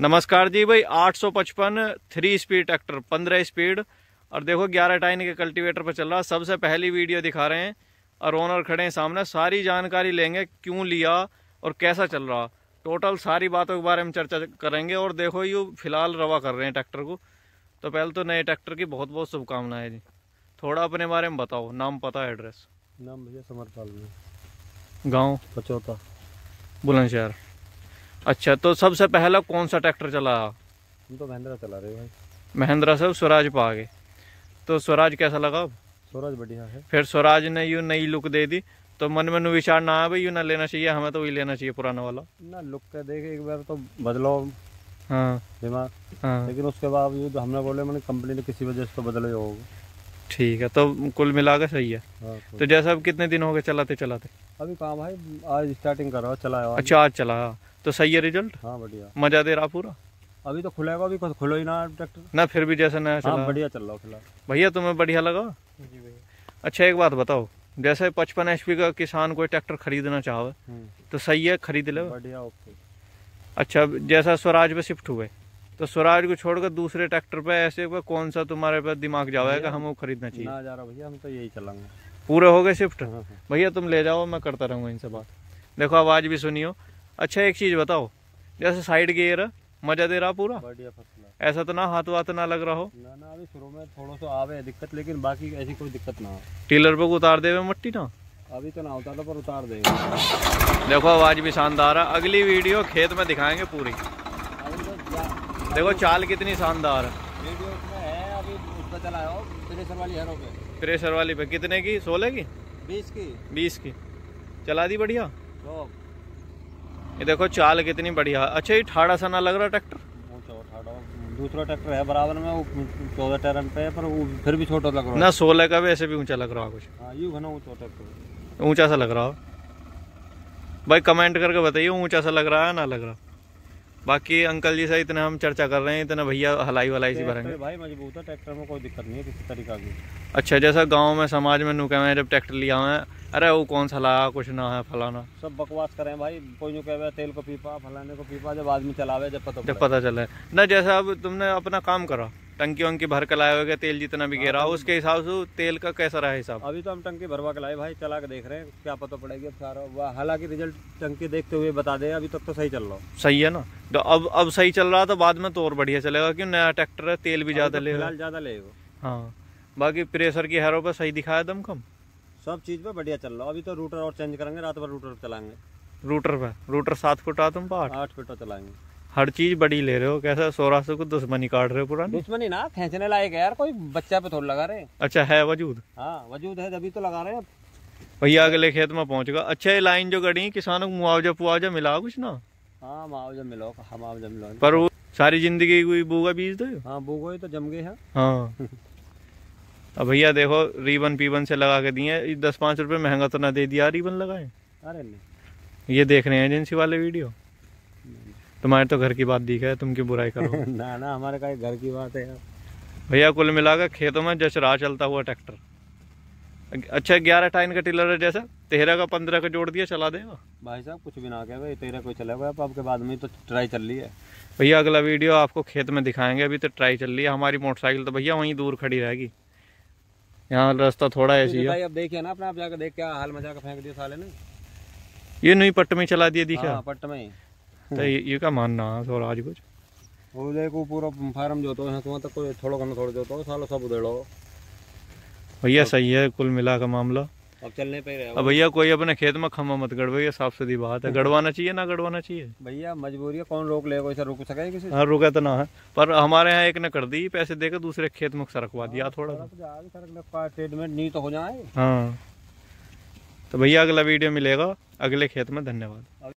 नमस्कार जी भाई 855 थ्री स्पीड ट्रैक्टर पंद्रह स्पीड और देखो 11 टाइन के कल्टीवेटर पर चल रहा सबसे पहली वीडियो दिखा रहे हैं और ओनर खड़े हैं सामने सारी जानकारी लेंगे क्यों लिया और कैसा चल रहा टोटल सारी बातों के बारे में चर्चा करेंगे और देखो ये फिलहाल रवा कर रहे हैं ट्रैक्टर को तो पहले तो नए ट्रैक्टर की बहुत बहुत शुभकामनाएं जी थोड़ा अपने बारे में बताओ नाम पता एड्रेस नाम भैया समरपाल गाँव पचौता बुलंदशहर अच्छा तो सबसे पहला कौन सा ट्रैक्टर चला हम तो महिंद्रा चला रहे भाई महिंद्रा से स्वराज पा गए तो स्वराज कैसा लगा अब स्वराज बढ़िया है फिर स्वराज ने यू नई लुक दे दी तो मन में विचार ना आया भाई यू ना लेना चाहिए हमें तो वही लेना चाहिए पुराना वाला ना लुक का देख एक बार तो बदलो हाँ दिमाग हाँ लेकिन उसके बाद हमने बोले मैंने कंपनी ने किसी वजह से तो होगा ठीक है तो कुल मिला के सही है हाँ, तो जैसा अब कितने दिन हो गए चलाते चलाते अभी कहाँ भाई आज स्टार्टिंग कर रहा हूँ चला अच्छा आज चला हाँ। तो सही है रिजल्ट हाँ बढ़िया मजा दे रहा पूरा अभी तो खुलेगा अभी खुलो ही ना ट्रैक्टर ना फिर भी जैसा नया चला हाँ, बढ़िया चल रहा खुला भैया तुम्हें बढ़िया लगा जी भैया अच्छा एक बात बताओ जैसे पचपन एच का किसान कोई ट्रैक्टर खरीदना चाहो हम्म। तो सही है खरीद ले बढ़िया ओके अच्छा जैसा स्वराज पे शिफ्ट हुए तो स्वराज को छोड़कर दूसरे ट्रैक्टर पे ऐसे पे कौन सा तुम्हारे पे दिमाग जावाएगा हम वो खरीदना चाहिए ना जा रहा भैया हम तो यही चलाएंगे पूरे हो गए शिफ्ट हाँ, हाँ। भैया तुम ले जाओ मैं करता रहूंगा इनसे बात देखो आवाज़ भी सुनियो अच्छा एक चीज़ बताओ जैसे साइड गेयर मजा दे रहा पूरा ऐसा तो ना हाथ वाथ ना लग रहा हो ना ना अभी शुरू में थोड़ा सा आवे दिक्कत लेकिन बाकी ऐसी कोई दिक्कत ना टीलर पे उतार देवे मट्टी ना अभी तो ना उतार तो पर उतार दे देखो आवाज़ भी शानदार है अगली वीडियो खेत में दिखाएंगे पूरी तो देखो चाल कितनी शानदार प्रेशर वाली पे कितने की सोलह की बीस की बीस की चला दी बढ़िया तो। ये देखो चाल कितनी बढ़िया अच्छा ये ठाड़ा सा ना लग रहा ट्रैक्टर तो दूसरा ट्रैक्टर है बराबर में चौदह टेरन पे पर वो फिर भी छोटा लग रहा है ना सोलह का भी ऐसे भी ऊंचा लग रहा कुछ ऊंचा हाँ, ऊंचा सा लग रहा भाई कमेंट करके बताइए ऊंचा सा लग रहा है ना लग रहा बाकी अंकल जी से इतना हम चर्चा कर रहे हैं इतना भैया हलाई वलाई सी भरेंगे भाई मजबूत है ट्रैक्टर में कोई दिक्कत नहीं है किसी तरीका की अच्छा जैसा गाँव में समाज में नुके हुए जब ट्रैक्टर लिया हुआ है अरे वो कौन सा लाया कुछ ना है फलाना सब बकवास करें भाई कोई नुके हुआ तेल को पीपा फलाने को पीपा जब आदमी चलावे जब पता जब पता चले न जैसा अब तुमने अपना काम करा टंकी वंकी भर के लाए होगा तेल जितना भी हाँ, गिरा तो उसके हिसाब से तेल का कैसा रहा हिसाब अभी तो हम टंकी भरवा के लाए भाई चला के देख रहे हैं क्या पता पड़ेगी अब सारा हालांकि रिजल्ट टंकी देखते हुए बता दें अभी तक तो, सही चल रहा हूँ सही है ना तो अब अब सही चल रहा तो बाद में तो और बढ़िया चलेगा क्यों नया ट्रैक्टर है तेल भी ज्यादा तो लेगा ज्यादा लेगा हाँ बाकी प्रेशर की हैरों पर सही दिखाया दम कम सब चीज पे बढ़िया चल रहा अभी तो रूटर और चेंज करेंगे रात भर रूटर चलाएंगे रूटर पर रूटर सात फुट आठ तुम आठ फुट चलाएंगे हर चीज बड़ी ले रहे हो कैसा सोरा सौराष्ट्र को दुश्मनी काट रहे हो पूरा दुश्मनी ना खेचने लायक है यार कोई बच्चा पे थोड़ा लगा रहे अच्छा है वजूद हाँ वजूद है तभी तो लगा रहे भैया अगले खेत में पहुंच गया अच्छा ये लाइन जो गड़ी किसानों को मुआवजा पुआवजा मिला कुछ ना हाँ मुआवजा मिलो हाँ मुआवजा मिलो पर वो सारी जिंदगी कोई बूगा बीज दो तो? हाँ बूगो तो जम गए हैं हाँ अब भैया देखो रिबन पीबन से लगा के दिए दस पाँच रुपये महंगा तो ना दे दिया रिबन लगाए अरे ये देख रहे हैं एजेंसी वाले वीडियो तुम्हारे तो घर की बात दिखा है तुम क्यों बुराई करो ना ना हमारे का घर की बात है यार भैया कुल मिलाकर खेतों में जैसे राह चलता हुआ ट्रैक्टर अच्छा ग्यारह टाइन का टिलर है जैसा तेरह का पंद्रह का जोड़ दिया चला देगा भाई साहब कुछ भी ना क्या भाई तेरह कोई चला अब आपके बाद में तो ट्राई चल रही है भैया अगला वीडियो आपको खेत में दिखाएंगे अभी तो ट्राई चल रही है हमारी मोटरसाइकिल तो भैया वहीं दूर खड़ी रहेगी यहाँ रास्ता थोड़ा तो ऐसी है अब देखिए ना अपने आप जाकर देख के हाल मजा के फेंक दिया साले ने ये नई पट्ट में चला दिया दिखा हाँ, पट्ट में तो ये का मानना है आज कुछ वो देखो पूरा फार्म जो तो है तो तक कोई छोड़ो कम जो तो साल सब दे लो भैया सही है कुल मिला का मामला अब चलने पे रहे अब भैया कोई अपने खेत में खम्मा मत गड़ भैया साफ सीधी बात है गड़वाना चाहिए ना गड़वाना चाहिए भैया मजबूरी है कौन रोक लेगा ऐसा रुक सके किसी हाँ रुका तो ना है पर हमारे यहाँ एक ने कर दी पैसे देकर दूसरे खेत में सरकवा दिया हाँ, थोड़ा ट्रीटमेंट नहीं तो हो जाए हाँ तो भैया अगला वीडियो मिलेगा अगले खेत में धन्यवाद